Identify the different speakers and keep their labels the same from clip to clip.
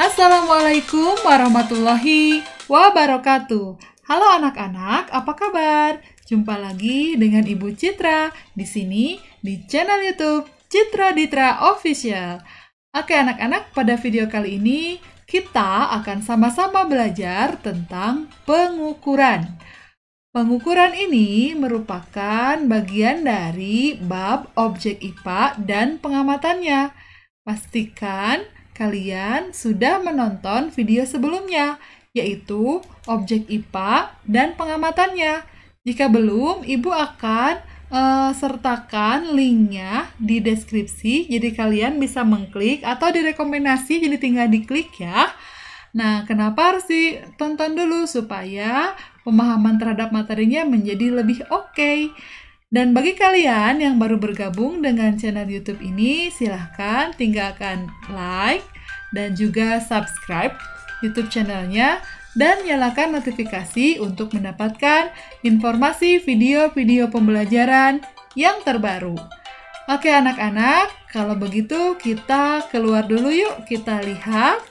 Speaker 1: Assalamualaikum warahmatullahi wabarakatuh. Halo anak-anak, apa kabar? Jumpa lagi dengan Ibu Citra di sini di channel YouTube Citra Ditra Official. Oke anak-anak, pada video kali ini kita akan sama-sama belajar tentang pengukuran. Pengukuran ini merupakan bagian dari bab objek IPA dan pengamatannya. Pastikan kalian sudah menonton video sebelumnya, yaitu objek IPA dan pengamatannya. Jika belum, Ibu akan uh, sertakan linknya di deskripsi, jadi kalian bisa mengklik atau direkomendasi, jadi tinggal diklik ya. Nah, kenapa harus ditonton dulu supaya pemahaman terhadap materinya menjadi lebih oke? Okay. Dan bagi kalian yang baru bergabung dengan channel YouTube ini, silahkan tinggalkan like dan juga subscribe YouTube channelnya dan nyalakan notifikasi untuk mendapatkan informasi video-video pembelajaran yang terbaru. Oke anak-anak, kalau begitu kita keluar dulu yuk. Kita lihat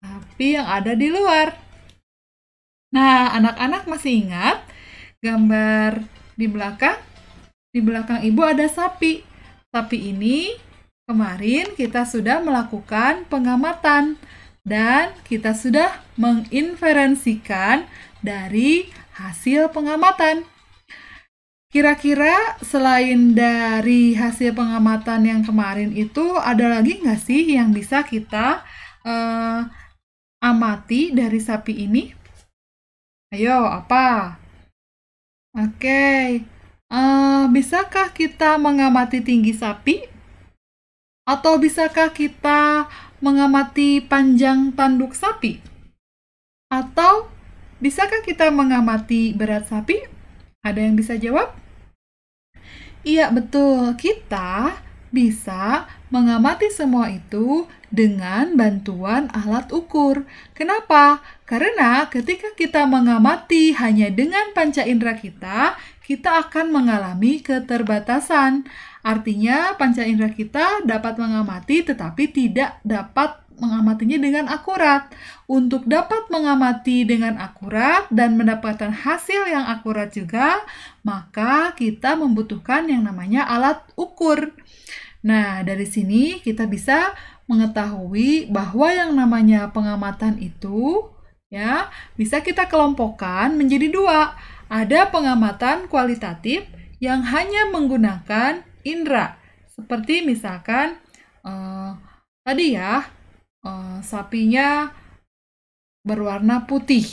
Speaker 1: api yang ada di luar. Nah, anak-anak masih ingat gambar di belakang di belakang ibu ada sapi. Sapi ini kemarin kita sudah melakukan pengamatan dan kita sudah menginferensikan dari hasil pengamatan. Kira-kira selain dari hasil pengamatan yang kemarin itu ada lagi nggak sih yang bisa kita uh, amati dari sapi ini? Ayo, apa? Oke, uh, bisakah kita mengamati tinggi sapi? Atau bisakah kita mengamati panjang tanduk sapi? Atau bisakah kita mengamati berat sapi? Ada yang bisa jawab? Iya, betul. Kita bisa mengamati semua itu dengan bantuan alat ukur. Kenapa? Karena ketika kita mengamati hanya dengan panca indera kita, kita akan mengalami keterbatasan. Artinya, panca indera kita dapat mengamati tetapi tidak dapat mengamatinya dengan akurat. Untuk dapat mengamati dengan akurat dan mendapatkan hasil yang akurat juga, maka kita membutuhkan yang namanya alat ukur. Nah, dari sini kita bisa mengetahui bahwa yang namanya pengamatan itu ya bisa kita kelompokkan menjadi dua. Ada pengamatan kualitatif yang hanya menggunakan indera, seperti misalkan eh, tadi ya uh, sapinya berwarna putih,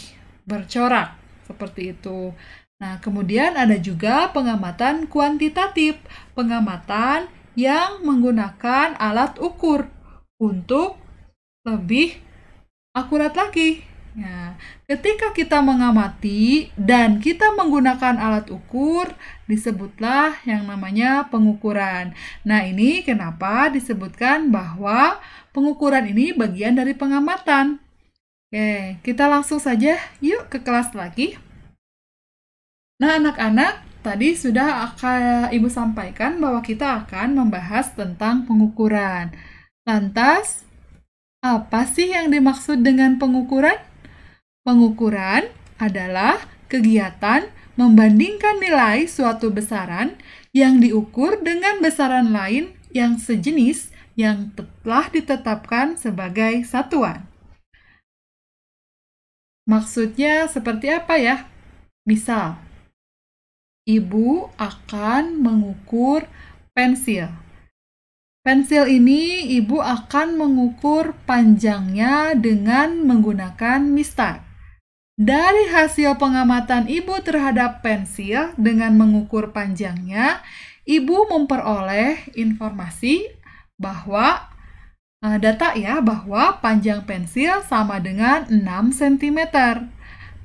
Speaker 1: bercorak seperti itu. Nah, kemudian ada juga pengamatan kuantitatif, pengamatan yang menggunakan alat ukur untuk lebih akurat lagi. Nah, ketika kita mengamati dan kita menggunakan alat ukur, disebutlah yang namanya pengukuran. Nah, ini kenapa disebutkan bahwa pengukuran ini bagian dari pengamatan. Oke, kita langsung saja yuk ke kelas lagi. Nah, anak-anak, tadi sudah akan Ibu sampaikan bahwa kita akan membahas tentang pengukuran. Lantas, apa sih yang dimaksud dengan pengukuran? Pengukuran adalah kegiatan membandingkan nilai suatu besaran yang diukur dengan besaran lain yang sejenis yang telah ditetapkan sebagai satuan. Maksudnya seperti apa ya? Misal, ibu akan mengukur pensil. Pensil ini ibu akan mengukur panjangnya dengan menggunakan mistar. Dari hasil pengamatan ibu terhadap pensil dengan mengukur panjangnya, ibu memperoleh informasi bahwa eh, data ya bahwa panjang pensil sama dengan 6 cm.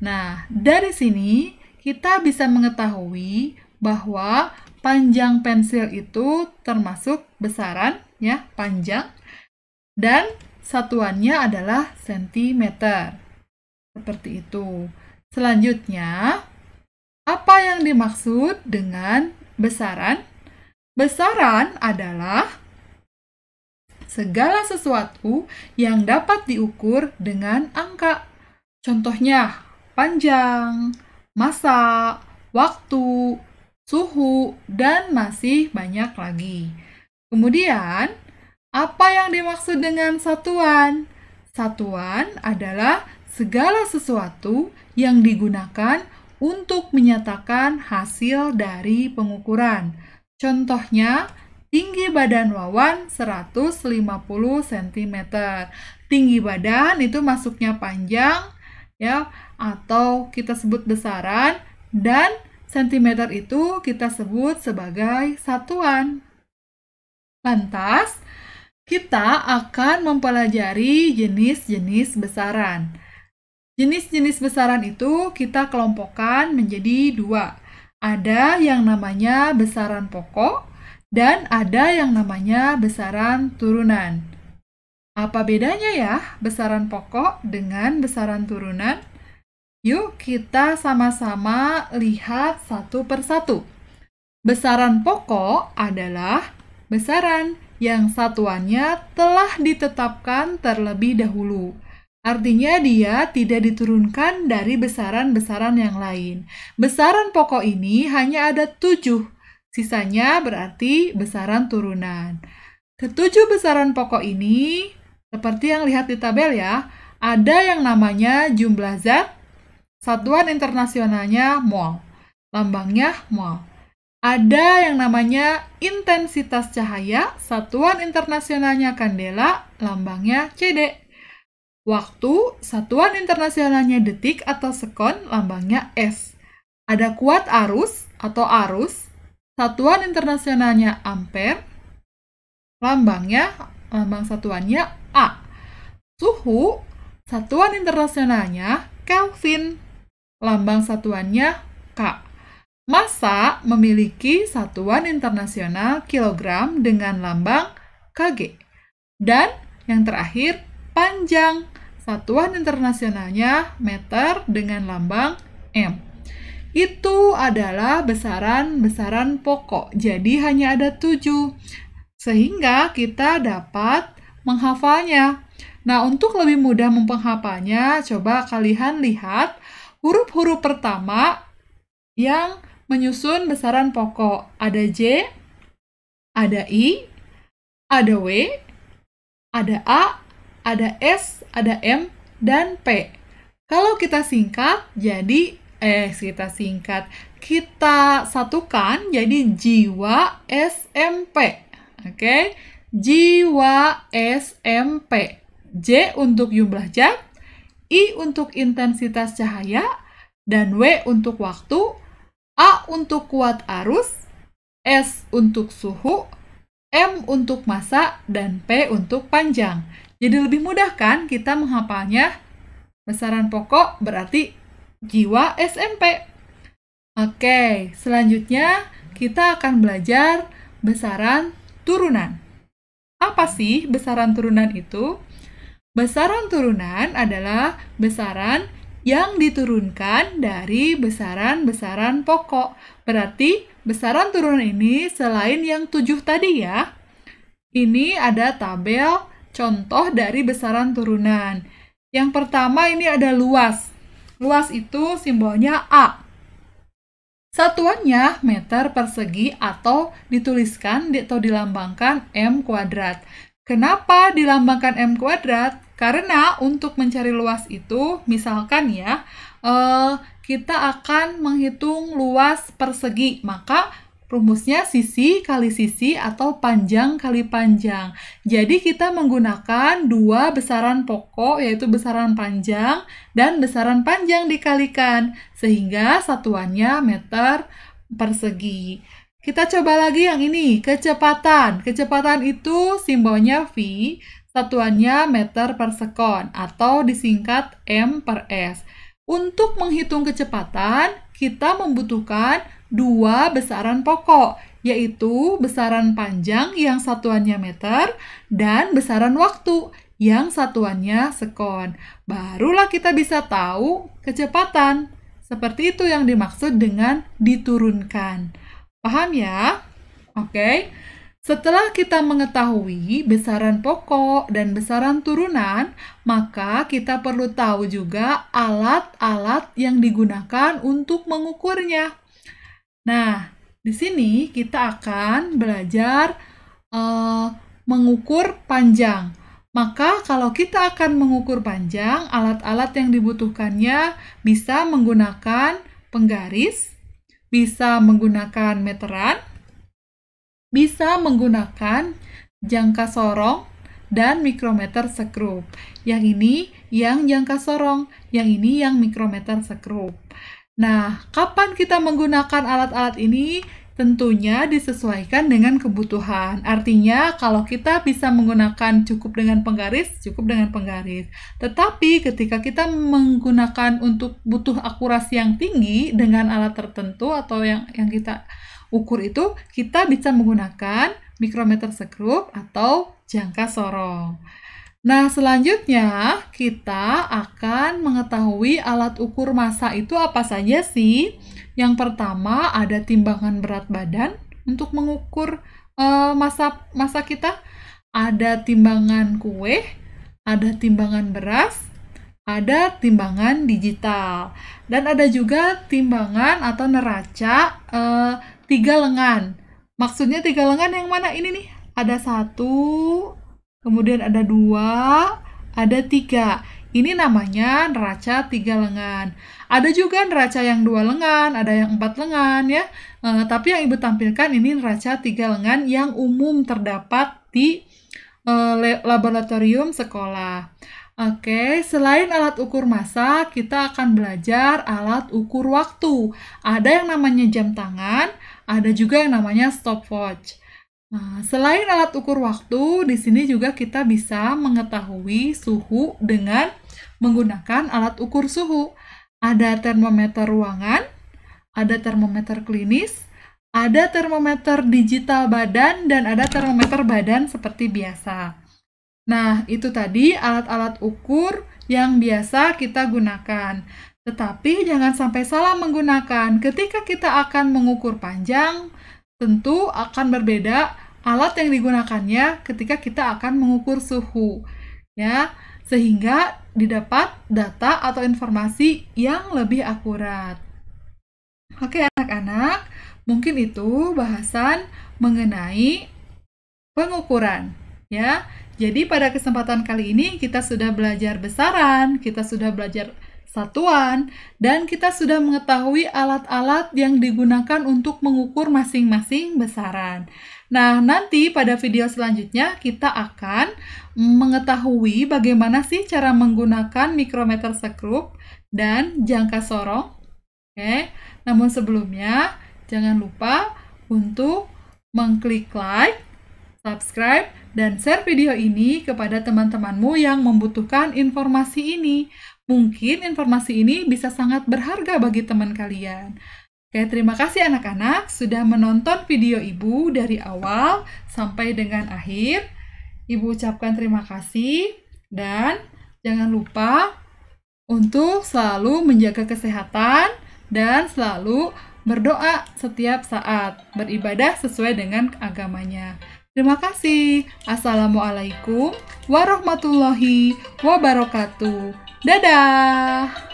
Speaker 1: Nah, dari sini kita bisa mengetahui bahwa panjang pensil itu termasuk besaran ya, panjang dan satuannya adalah sentimeter. Seperti itu. Selanjutnya, apa yang dimaksud dengan besaran? Besaran adalah segala sesuatu yang dapat diukur dengan angka. Contohnya, panjang, masa, waktu, suhu, dan masih banyak lagi. Kemudian, apa yang dimaksud dengan satuan? Satuan adalah segala sesuatu yang digunakan untuk menyatakan hasil dari pengukuran. Contohnya, tinggi badan Wawan 150 cm. Tinggi badan itu masuknya panjang ya atau kita sebut besaran dan cm itu kita sebut sebagai satuan. Lantas, kita akan mempelajari jenis-jenis besaran. Jenis-jenis besaran itu kita kelompokkan menjadi dua. Ada yang namanya besaran pokok dan ada yang namanya besaran turunan. Apa bedanya ya besaran pokok dengan besaran turunan? Yuk kita sama-sama lihat satu persatu. Besaran pokok adalah besaran yang satuannya telah ditetapkan terlebih dahulu Artinya dia tidak diturunkan dari besaran-besaran yang lain. Besaran pokok ini hanya ada tujuh, sisanya berarti besaran turunan. Ketujuh besaran pokok ini, seperti yang lihat di tabel ya, ada yang namanya jumlah zat, satuan internasionalnya mol, lambangnya mol. Ada yang namanya intensitas cahaya, satuan internasionalnya kandela, lambangnya CD. Waktu, satuan internasionalnya detik atau sekon, lambangnya S. Ada kuat arus atau arus, satuan internasionalnya ampere, lambangnya, lambang satuannya A. Suhu, satuan internasionalnya Kelvin, lambang satuannya K. Masa memiliki satuan internasional kilogram dengan lambang kg. Dan yang terakhir, panjang Satuan internasionalnya meter dengan lambang M. Itu adalah besaran-besaran pokok, jadi hanya ada tujuh. Sehingga kita dapat menghafalnya. Nah, untuk lebih mudah menghafalnya, coba kalian lihat huruf-huruf pertama yang menyusun besaran pokok. Ada J, ada I, ada W, ada A, ada S, ada M dan P. Kalau kita singkat jadi eh kita singkat kita satukan jadi jiwa SMP. Oke. Okay? Jiwa SMP. J untuk jumlah jam, I untuk intensitas cahaya, dan W untuk waktu, A untuk kuat arus, S untuk suhu, M untuk masa, dan P untuk panjang. Jadi lebih mudah kan kita menghapalnya Besaran pokok berarti jiwa SMP. Oke, selanjutnya kita akan belajar besaran turunan. Apa sih besaran turunan itu? Besaran turunan adalah besaran yang diturunkan dari besaran-besaran pokok. Berarti besaran turunan ini selain yang tujuh tadi ya. Ini ada tabel contoh dari besaran turunan. Yang pertama ini ada luas. Luas itu simbolnya A. Satuannya meter persegi atau dituliskan atau dilambangkan M kuadrat. Kenapa dilambangkan M kuadrat? Karena untuk mencari luas itu, misalkan ya, eh, kita akan menghitung luas persegi. Maka Rumusnya sisi kali sisi atau panjang kali panjang. Jadi kita menggunakan dua besaran pokok yaitu besaran panjang dan besaran panjang dikalikan sehingga satuannya meter persegi. Kita coba lagi yang ini, kecepatan. Kecepatan itu simbolnya V, satuannya meter per sekon atau disingkat M per S. Untuk menghitung kecepatan, kita membutuhkan dua besaran pokok, yaitu besaran panjang yang satuannya meter dan besaran waktu yang satuannya sekon. Barulah kita bisa tahu kecepatan. Seperti itu yang dimaksud dengan diturunkan. Paham ya? Oke. Setelah kita mengetahui besaran pokok dan besaran turunan, maka kita perlu tahu juga alat-alat yang digunakan untuk mengukurnya. Nah, di sini kita akan belajar uh, mengukur panjang. Maka kalau kita akan mengukur panjang, alat-alat yang dibutuhkannya bisa menggunakan penggaris, bisa menggunakan meteran, bisa menggunakan jangka sorong, dan mikrometer sekrup. Yang ini yang jangka sorong, yang ini yang mikrometer sekrup. Nah, kapan kita menggunakan alat-alat ini? Tentunya disesuaikan dengan kebutuhan. Artinya, kalau kita bisa menggunakan cukup dengan penggaris, cukup dengan penggaris. Tetapi ketika kita menggunakan untuk butuh akurasi yang tinggi dengan alat tertentu atau yang yang kita ukur itu, kita bisa menggunakan mikrometer sekrup atau jangka sorong. Nah, selanjutnya kita akan mengetahui alat ukur massa itu apa saja sih. Yang pertama ada timbangan berat badan untuk mengukur uh, massa massa kita. Ada timbangan kue, ada timbangan beras, ada timbangan digital. Dan ada juga timbangan atau neraca uh, tiga lengan. Maksudnya tiga lengan yang mana ini nih? Ada satu, Kemudian ada dua, ada tiga. Ini namanya neraca tiga lengan. Ada juga neraca yang dua lengan, ada yang empat lengan ya. E, tapi yang ibu tampilkan ini neraca tiga lengan yang umum terdapat di e, laboratorium sekolah. Oke, selain alat ukur masa kita akan belajar alat ukur waktu. Ada yang namanya jam tangan, ada juga yang namanya stopwatch. Nah, selain alat ukur waktu, di sini juga kita bisa mengetahui suhu dengan menggunakan alat ukur suhu. Ada termometer ruangan, ada termometer klinis, ada termometer digital badan, dan ada termometer badan seperti biasa. Nah, itu tadi alat-alat ukur yang biasa kita gunakan. Tetapi jangan sampai salah menggunakan. Ketika kita akan mengukur panjang, tentu akan berbeda alat yang digunakannya ketika kita akan mengukur suhu ya sehingga didapat data atau informasi yang lebih akurat. Oke anak-anak, mungkin itu bahasan mengenai pengukuran ya. Jadi pada kesempatan kali ini kita sudah belajar besaran, kita sudah belajar satuan, dan kita sudah mengetahui alat-alat yang digunakan untuk mengukur masing-masing besaran. Nah, nanti pada video selanjutnya kita akan mengetahui bagaimana sih cara menggunakan mikrometer sekrup dan jangka sorong. Oke, namun sebelumnya jangan lupa untuk mengklik like, subscribe, dan share video ini kepada teman-temanmu yang membutuhkan informasi ini. Mungkin informasi ini bisa sangat berharga bagi teman kalian. Oke, terima kasih anak-anak sudah menonton video Ibu dari awal sampai dengan akhir. Ibu ucapkan terima kasih dan jangan lupa untuk selalu menjaga kesehatan dan selalu berdoa setiap saat, beribadah sesuai dengan agamanya. Terima kasih. Assalamualaikum warahmatullahi wabarakatuh. Dadah.